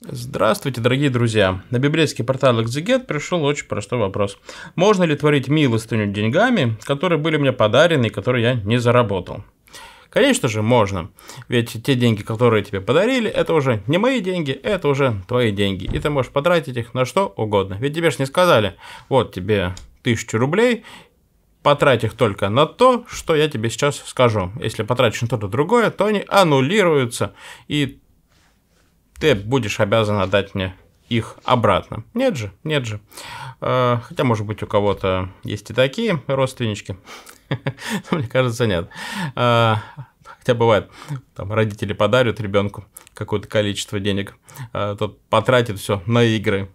Здравствуйте, дорогие друзья! На библейский портал Exeget пришел очень простой вопрос. Можно ли творить милостыню деньгами, которые были мне подарены и которые я не заработал? Конечно же, можно. Ведь те деньги, которые тебе подарили, это уже не мои деньги, это уже твои деньги. И ты можешь потратить их на что угодно. Ведь тебе же не сказали, вот тебе тысячу рублей, потрать их только на то, что я тебе сейчас скажу. Если потратишь на что-то другое, то они аннулируются, и ты будешь обязан отдать мне их обратно. Нет же, нет же. Э, хотя, может быть, у кого-то есть и такие родственнички. Мне кажется, нет. Э, хотя бывает, там родители подарят ребенку какое-то количество денег, э, тот потратит все на игры,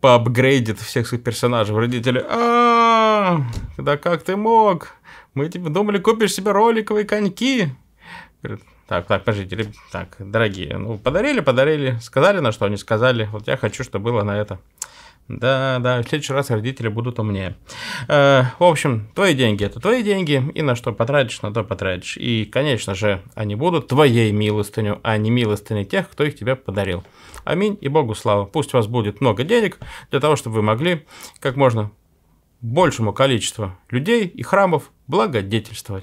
поапгрейдит всех своих персонажей. Родители, а да как ты мог? Мы тебе думали, купишь себе роликовые коньки. Говорит, так, так, подождите, так, дорогие, ну, подарили, подарили, сказали, на что они сказали. Вот я хочу, чтобы было на это. Да, да, в следующий раз родители будут умнее. Э, в общем, твои деньги это твои деньги, и на что потратишь, на то потратишь. И, конечно же, они будут твоей милостыню, а не милостыней тех, кто их тебе подарил. Аминь и Богу слава. Пусть у вас будет много денег для того, чтобы вы могли как можно большему количеству людей и храмов благодетельствовать.